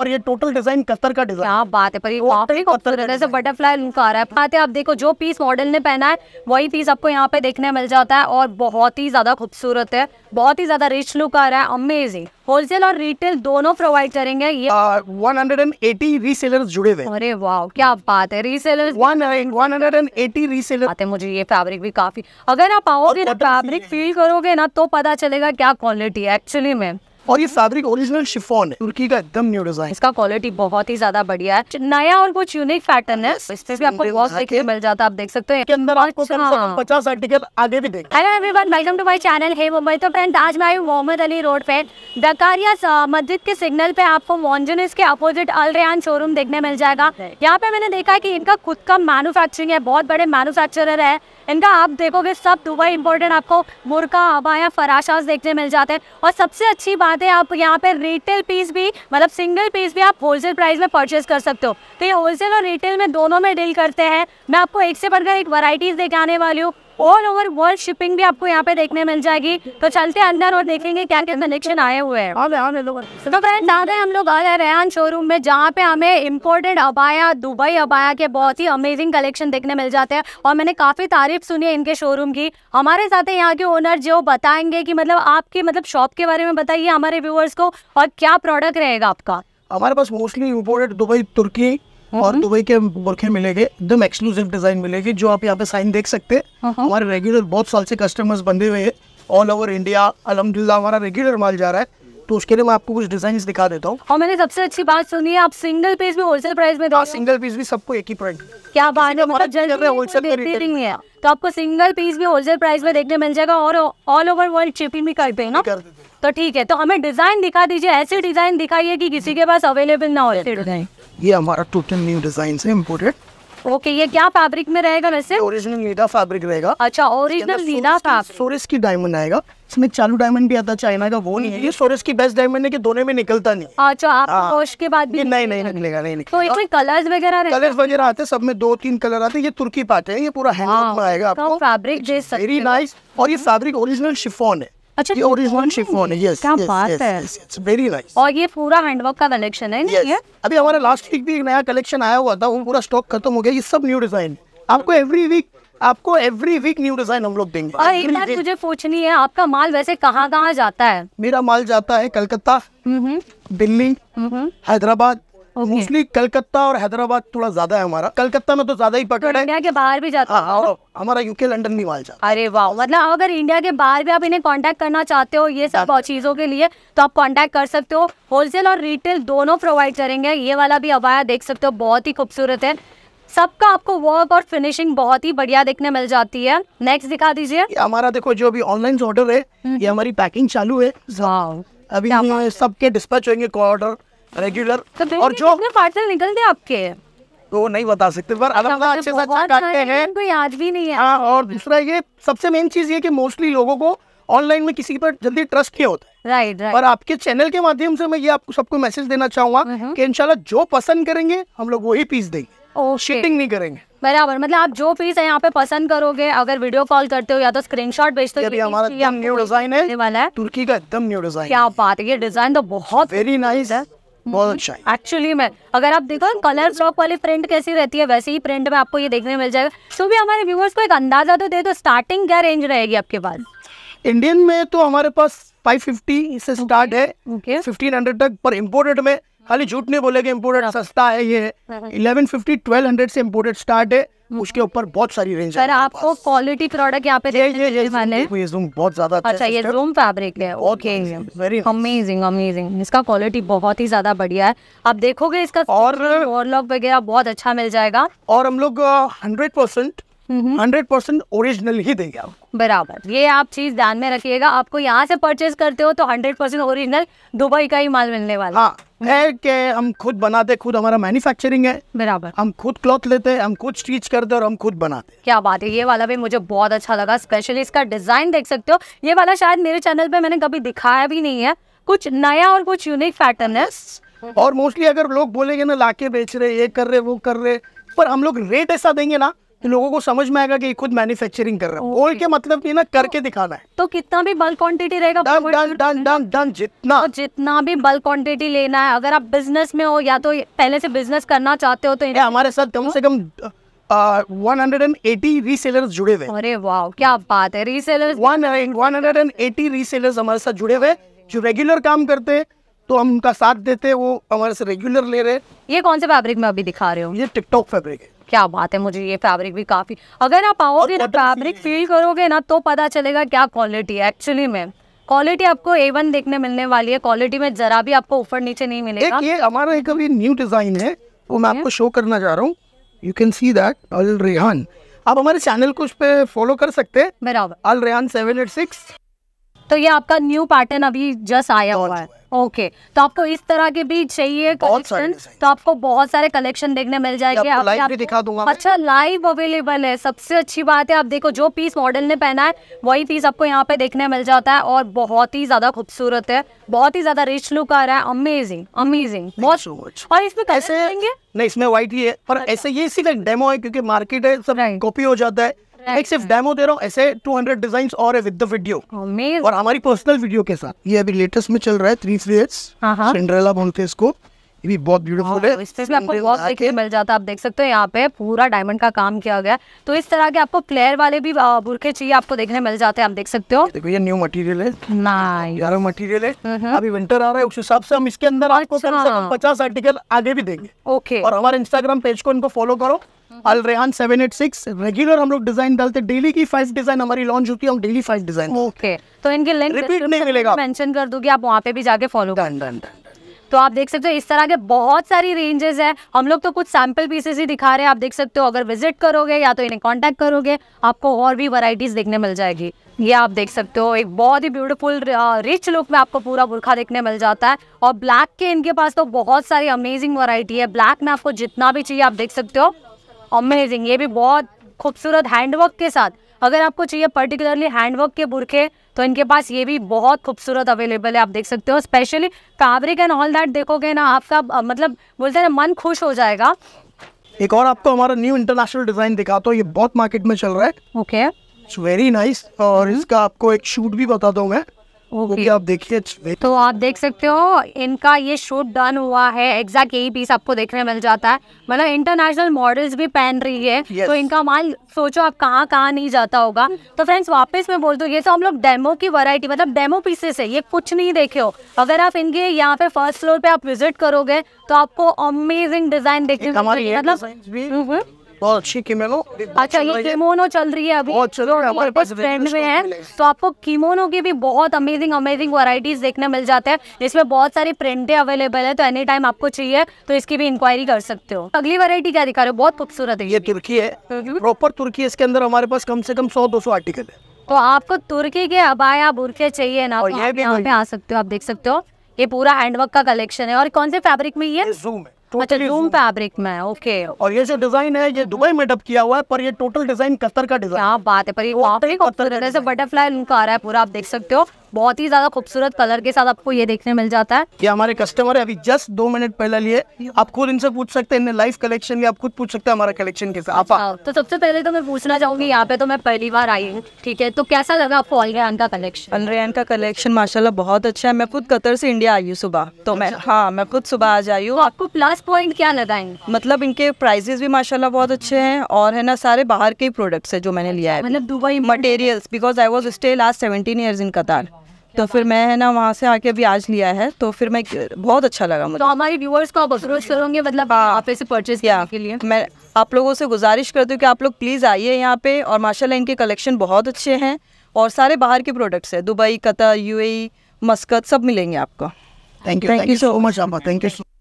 और ये total design Qatar का डिजाइन क्या बात है पर ये वाकई खूबसूरत बटरफ्लाई लुक आ रहा है बात आप देखो जो पीस मॉडल ने पहना है वही पीस आपको यहाँ पे देखने मिल जाता है और बहुत ही ज्यादा खूबसूरत है बहुत ही ज्यादा रिच लुक आ रहा है अमेजिंग होलसेल और रिटेल दोनों प्रोवाइड करेंगे ये one hundred and eighty reseller जुड़े हुए अरे वाह क्या बात है reseller one hundred and eighty reseller आते मुझे ये फैब्रिक भी काफी अगर आप आओगे ना फैब्रिक फील करोगे ना तो पता चलेगा क्या क्वालिटी है एक्चुअली में और ये फैब्रिक ओरिजिनल शिफोन है तुर्की का एकदम न्यू डिजाइन इसका क्वालिटी बहुत ही ज्यादा बढ़िया है नया और कुछ यूनिक पैटर्न है इसमें भी आपको बहुत देखने मिल जाता है आप देख सकते हैं अंदर आपको अच्छा। पचास आर्टिकल आगे भी देख hello everyone welcome to my channel है मुंबई तो फ्रेंड आज मैं आई मोहम्मद अली रोड पे डकारिया मस्जिद के सिग्नल पे आपको वॉन्जनिस के अपोजिट अल रेन शोरूम देखने मिल जाएगा यहाँ पे मैंने देखा की इनका खुद का मैनुफेक्चरिंग है बहुत बड़े मैनुफेक्चर है इनका आप देखोगे सब दुबई इम्पोर्टेंट आपको मुर्गा अबाया फराशाज देखने मिल जाते हैं और सबसे अच्छी बात है आप यहाँ पे रिटेल पीस भी मतलब सिंगल पीस भी आप होलसेल प्राइस में परचेज कर सकते हो तो ये होलसेल और रिटेल में दोनों में डील करते हैं मैं आपको एक से बढ़कर एक वराइटीज़ दिखाने वाली हूँ ऑल ओवर वर्ल्ड शिपिंग भी आपको यहाँ पे देखने मिल जाएगी तो चलते अंदर और देखेंगे क्या क्या कलेक्शन आए हुए हैं तो हम लोग आ गए रेहान शोरूम में जहाँ पे हमें इम्पोर्टेड अबाया दुबई अबाया के बहुत ही अमेजिंग कलेक्शन देखने मिल जाते हैं और मैंने काफ़ी तारीफ सुनी है इनके शोरूम की हमारे साथ यहाँ के ओनर जो बताएंगे की मतलब आपके मतलब शॉप के बारे में बताइए हमारे व्यूअर्स को और क्या प्रोडक्ट रहेगा आपका हमारे पास मोस्टली इम्पोर्टेड दुबई तुर्की हाँ। और दुबई के बुरखे मिलेंगे एकदम एक्सक्लूसिव डिजाइन मिलेगी जो आप यहाँ पे साइन देख सकते हैं हाँ, हाँ। हमारे रेगुलर बहुत साल से कस्टमर्स बंधे हुए हैं ऑल ओवर इंडिया अलहमदिल्ला हमारा रेगुलर माल जा रहा है तो उसके लिए मैं आपको कुछ डिजाइन दिखा देता हूँ और मैंने सबसे अच्छी बात सुनी है आप सिंगल पीस भी होलसेल प्राइस में दो सिंगल पीस भी सबको एक ही प्राइस क्या बात है मतलब होलसेल है तो आपको सिंगल पीस भी होलसेल प्राइस में देखने मिल जाएगा और ऑल ओवर वर्ल्ड शिपिंग भी करते हैं ना तो ठीक है तो हमें डिजाइन दिखा दीजिए ऐसे डिजाइन दिखाइए कि किसी के पास अवेलेबल ना हो डिजाइन ये हमारा टोटल न्यू डिजाइन है इम्पोर्टेड ओके ये क्या फैब्रिक में रहेगा वैसे ओरिजिनल लीडा फैब्रिक रहेगा अच्छा ओरिजिनल लीडा फैब्रिक सोरेस की डायमंड आएगा इसमें चालू डायमंड भी आता चाइना का वो नहीं है ये सोरेस हम्म। की बेस्ट डायमंड है कि दोनों में निकलता नहीं अच्छा आप वॉश हाँ। के बाद भी नहीं नहीं निकलेगा नहीं तो इसमें कलर्स वगैरह कलर्स वगैरह आते हैं सब में दो तीन कलर आते हैं ये तुर्की पार्ट है ये पूरा हैंडलूम हाँ, में आएगा तो आपको फैब्रिक वेरी नाइस और ये फैब्रिक ओरिजिनल शिफॉन है अच्छा ये ओरिजिनल शिफॉन है यस क्या बात है इट्स वेरी नाइस और ये पूरा हैंडवर्क का कलेक्शन है नहीं ये अभी हमारा लास्ट वीक भी एक नया कलेक्शन आया हुआ था वो पूरा स्टॉक खत्म हो गया ये सब न्यू डिजाइन आपको एवरी वीक आपको एवरी वीक न्यू डिजाइन हम लोग देंगे और एक बात मुझे पूछनी है आपका माल वैसे कहाँ कहाँ जाता है मेरा माल जाता है कलकत्ता हम्म, हम्म। दिल्ली हम्म, हैदराबाद मोस्टली कलकत्ता और हैदराबाद थोड़ा ज्यादा है हमारा कलकत्ता में तो ज्यादा ही पकड़ तो है इंडिया के बाहर भी जाता हाँ, और हमारा यूके लंदन भी माल जाता अरे वाह मतलब अगर इंडिया के बाहर भी आप इन्हें कांटेक्ट करना चाहते हो ये सब हाँ। चीजों के लिए तो आप कांटेक्ट कर सकते हो होलसेल और रिटेल दोनों प्रोवाइड करेंगे ये वाला भी अबाया देख सकते हो बहुत ही खूबसूरत है सबका आपको वर्क और फिनिशिंग बहुत ही बढ़िया देखने मिल जाती है नेक्स्ट दिखा दीजिए हमारा देखो जो भी ऑनलाइन ऑर्डर है हम्म। ये हमारी पैकिंग चालू है अभी सबके डिस्पैच होंगे ऑर्डर रेगुलर तो और जो पार्सल निकलते आपके तो वो नहीं बता सकते पर अलहमदा अच्छा, अच्छे से अच्छा काटते हैं कोई याद भी नहीं है हाँ, और दूसरा ये सबसे मेन चीज़ ये कि मोस्टली लोगों को ऑनलाइन में किसी पर जल्दी ट्रस्ट नहीं होता राइट राइट और आपके चैनल के माध्यम से मैं ये आपको सबको मैसेज देना चाहूंगा कि इंशाल्लाह जो पसंद करेंगे हम लोग वही पीस देंगे शेटिंग नहीं करेंगे बराबर मतलब आप जो पीस है यहाँ पे पसंद करोगे अगर वीडियो कॉल करते हो या तो स्क्रीनशॉट भेजते हो हमारा न्यू डिजाइन है वाला है तुर्की का एकदम न्यू डिजाइन क्या बात है ये डिजाइन तो बहुत वेरी नाइस है बहुत हम्म, अच्छा है एक्चुअली मैं अगर आप देखो कलर ड्रॉप वाली प्रिंट कैसी रहती है वैसे ही प्रिंट में आपको ये देखने मिल जाएगा तो भी हमारे व्यूवर्स को एक अंदाजा तो दे दो स्टार्टिंग क्या रेंज रहेगी आपके पास इंडियन में तो हमारे पास 550 से स्टार्ट okay. है okay. 1500 तक पर इम्पोर्टेड में खाली झूठ नहीं बोले कि इम्पोर्टेड सस्ता है ये हाँ। इलेवन फिफ्टी ट्वेल्व हंड्रेड से इम्पोर्टेड स्टार्ट है हाँ। उसके ऊपर बहुत सारी रेंज है आपको क्वालिटी प्रोडक्ट यहाँ पे ये ये ये ये जूम बहुत ज्यादा अच्छा ये जूम फैब्रिक है ओके वेरी अमेजिंग अमेजिंग इसका क्वालिटी बहुत ही ज्यादा बढ़िया है आप देखोगे इसका और लॉक वगैरह बहुत अच्छा मिल जाएगा और हम लोग hundred uh, percent hmm. Hundred percent original ही देगा आपको बराबर ये आप चीज ध्यान में रखिएगा आपको यहाँ से परचेज करते हो तो हंड्रेड परसेंट ओरिजिनल दुबई का ही माल मिलने वाला हाँ है कि हम खुद बनाते खुद हमारा मैन्युफैक्चरिंग है बराबर हम खुद क्लॉथ लेते हैं हम खुद स्टिच करते और हम खुद बनाते हैं क्या बात है ये वाला भी मुझे बहुत अच्छा लगा स्पेशली इसका डिजाइन देख सकते हो ये वाला शायद मेरे चैनल पे मैंने कभी दिखाया भी नहीं है कुछ नया और कुछ यूनिक पैटर्न है और मोस्टली अगर लोग बोलेंगे ना लाके बेच रहे ये कर रहे वो कर रहे पर हम लोग रेट ऐसा देंगे ना लोगों को समझ में आएगा कि खुद मैन्युफैक्चरिंग कर रहा है बोल के मतलब ये ना करके तो- दिखाना है तो कितना भी बल्क क्वांटिटी रहेगा done done done done done जितना तो जितना भी बल्क क्वांटिटी लेना है अगर आप बिजनेस में हो या तो पहले से बिजनेस करना चाहते हो तो हमारे साथ कम से कम one hundred and eighty reseller जुड़े हुए अरे वाह क्या बात है reseller one hundred and eighty reseller हमारे साथ जुड़े हुए जो रेगुलर काम करते हैं तो हम उनका साथ देते वो हमारे से रेगुलर ले रहे ये कौन से फैब्रिक में अभी दिखा रहे हो ये टिकटॉक फैब्रिक है क्या बात है मुझे ये फैब्रिक भी काफी अगर आप आओगे ना फैब्रिक फील करोगे ना तो पता चलेगा क्या क्वालिटी है एक्चुअली में क्वालिटी आपको ए वन देखने मिलने वाली है क्वालिटी में जरा भी आपको ऊपर नीचे नहीं मिलेगा एक ये हमारा एक अभी न्यू डिजाइन है वो मैं आपको शो करना चाह रहा हूँ you can see that Al Rehan आप हमारे चैनल को उस पर फॉलो कर सकते हैं बराबर Al Rehan seven eight six तो ये आपका न्यू पैटर्न अभी जस्ट आया हुआ है ओके okay. तो आपको इस तरह के भी चाहिए कलेक्शन तो आपको बहुत सारे कलेक्शन देखने मिल जाएंगे आपको लाइव भी दिखा दूंगा अच्छा लाइव अवेलेबल है सबसे अच्छी बात है आप देखो जो पीस मॉडल ने पहना है वही पीस आपको यहाँ पे देखने मिल जाता है और बहुत ही ज्यादा खूबसूरत है बहुत ही ज्यादा रिच लुक आ रहा है अमेजिंग अमेजिंग बहुत और इसमें कैसे नहीं इसमें व्हाइट ही है पर अच्छा। ऐसे ये सिर्फ डेमो है क्योंकि मार्केट है सब कॉपी हो जाता है right, सिर्फ डेमो दे रहा हूँ ऐसे 200 डिजाइन और है विद द वीडियो और हमारी पर्सनल वीडियो के साथ ये अभी लेटेस्ट में चल रहा है थ्री फेयर्स सिंड्रेला बोलते हैं इसको ये भी बहुत ब्यूटीफुल हाँ, है इस इसमें आपको बहुत देखने मिल जाता है आप देख सकते हो यहाँ पे पूरा डायमंड का काम किया गया तो इस तरह के आपको फ्लेयर वाले भी बुरखे चाहिए आपको देखने मिल जाते हैं आप देख सकते हो देखो ये न्यू मटेरियल है यार मटेरियल है mm-hmm. अभी विंटर आ रहा है उस हिसाब से हम इसके अंदर आपको अच्छा। पचास आर्टिकल आगे भी देंगे ओके और हमारे इंस्टाग्राम पेज को इनको फॉलो करो Al Rehan seven eight six regular हम लोग डिजाइन डालते डेली की फाइव डिजाइन हमारी लॉन्च होती है हम डेली फाइव डिजाइन ओके तो इनके लिंक रिपीट नहीं मिलेगा मेंशन कर दूंगी आप वहाँ पे भी जाके फॉलो डन डन तो आप देख सकते हो इस तरह के बहुत सारी रेंजेस हैं हम लोग तो कुछ सैम्पल पीसेस ही दिखा रहे हैं आप देख सकते हो अगर विजिट करोगे या तो इन्हें कांटेक्ट करोगे आपको और भी वैरायटीज देखने मिल जाएगी ये आप देख सकते हो एक बहुत ही ब्यूटीफुल रिच लुक में आपको पूरा बुरखा देखने मिल जाता है और ब्लैक के इनके पास तो बहुत सारी अमेजिंग वरायटी है ब्लैक में आपको जितना भी चाहिए आप देख सकते हो अमेजिंग ये भी बहुत खूबसूरत हैंडवर्क के साथ अगर आपको चाहिए पर्टिकुलरली हैंडवर्क के बुरखे तो इनके पास ये भी बहुत खूबसूरत अवेलेबल है आप देख सकते हो specially fabric and all that देखोगे ना आपका मतलब बोलते हैं मन खुश हो जाएगा एक और आपको हमारा न्यू इंटरनेशनल डिजाइन दिखाता हूँ ये बहुत मार्केट में चल रहा है ओके इट्स वेरी नाइस और इसका आपको एक शूट भी बता दो मैं ओके आप देखिए तो आप देख सकते हो इनका ये शूट डन हुआ है एग्जैक्ट यही पीस आपको देखने मिल जाता है मतलब इंटरनेशनल मॉडल्स भी पहन रही है yes. तो इनका माल सोचो आप कहाँ कहाँ नहीं जाता होगा तो फ्रेंड्स वापस मैं बोल हूँ ये तो हम लोग डेमो की वैरायटी मतलब डेमो पीसेस है ये कुछ नहीं देखे हो अगर आप इनके यहाँ पे फर्स्ट फ्लोर पे आप विजिट करोगे तो आपको अमेजिंग डिजाइन देखने मतलब बहुत अच्छी कीमोनो अच्छा ये कीमोनो चल रही है अभी चलो हमारे पास ट्रेंड में है तो आपको कीमोनो की भी बहुत अमेजिंग अमेजिंग वराइटीज देखने मिल जाते हैं जिसमें बहुत सारी प्रिंटे अवेलेबल है तो एनी टाइम आपको चाहिए तो इसकी भी इंक्वायरी कर सकते हो अगली वरायटी क्या दिखा रहे हो बहुत खूबसूरत है ये तुर्की है प्रॉपर तुर्की इसके अंदर हमारे पास कम से कम सौ दो सौ आर्टिकल है तो आपको तुर्की के अबाया बुरके चाहिए ना तो आप यहाँ पे आ सकते हो आप देख सकते हो ये पूरा हैंडवर्क का कलेक्शन है और कौन से फैब्रिक में ये जूम है अच्छा जूम फैब्रिक में ओके और ये जो डिजाइन है ये दुबई में डब किया हुआ है पर ये टोटल डिजाइन कतर का डिजाइन क्या बात है पर ये काफी खूबसूरत है बटरफ्लाई लुक आ रहा है पूरा आप देख सकते हो बहुत ही ज्यादा खूबसूरत कलर के साथ आपको ये देखने मिल जाता है ये हमारे कस्टमर है अभी जस्ट दो मिनट पहले लिए आप खुद इनसे पूछ सकते हैं लाइव कलेक्शन या आप खुद पूछ सकते हैं हमारा कलेक्शन के साथ तो सबसे पहले तो मैं पूछना चाहूंगी यहाँ पे तो मैं पहली बार आई हूँ ठीक है तो कैसा लगा आपको अलरेन का कलेक्शन अलरेन का कलेक्शन माशाला बहुत अच्छा है मैं खुद कतर से इंडिया आई हूँ सुबह तो मैं अच्छा। हाँ मैं खुद सुबह आज आई हूँ तो आपको प्लस पॉइंट क्या लगाएंगे मतलब इनके प्राइजेस भी माशाला बहुत अच्छे है और है ना सारे बाहर के प्रोडक्ट प्रोडक्ट्स है जो मैंने अच्छा, लिया है मतलब Dubai material because I was stay last seventeen year in Qatar तो फिर मैं है ना वहाँ से आके अभी आज लिया है तो फिर मैं बहुत अच्छा लगा मुझे तो हमारे व्यूअर्स को आप अप्रोच करोगे मतलब हाँ। आप ऐसे परचेज के लिए मैं आप लोगों से गुजारिश करती हूँ कि आप लोग प्लीज़ आइए यहाँ पे और माशाल्लाह इनके कलेक्शन बहुत अच्छे हैं और सारे बाहर के प्रोडक्ट्स हैं Dubai Qatar U e, Muscat सब मिलेंगे आपको thank you thank you so much thank you